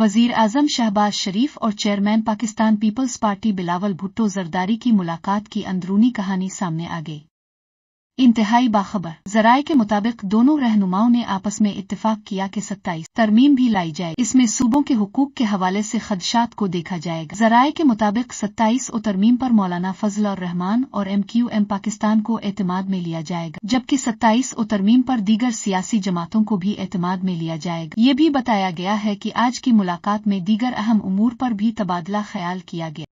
वजीर आजम शहबाज शरीफ और chairman Pakistan peoples party Bilawal Bhutto Zardari की मुलाकात की अंदरूनी कहानी सामने आ गई इंतहाई बाखबर जराये के मुताबिक दोनों रहनुमाओं ने आपस में इतफाक किया कि सत्ताईस तरमीम भी लाई जाए इसमें सूबों के हकूक के हवाले से खदशात को देखा जाएगा जराये के मुताबिक सत्ताईस और तरमीम पर मौलाना फजल और रहमान और एम क्यू एम पाकिस्तान को एतमाद में लिया जाएगा जबकि सत्ताईस और तरमीम पर दीगर सियासी जमातों को भी एतमाद में लिया जाएगा ये भी बताया गया है की आज की मुलाकात में दीगर अहम उमूर पर भी तबादला ख्याल किया गया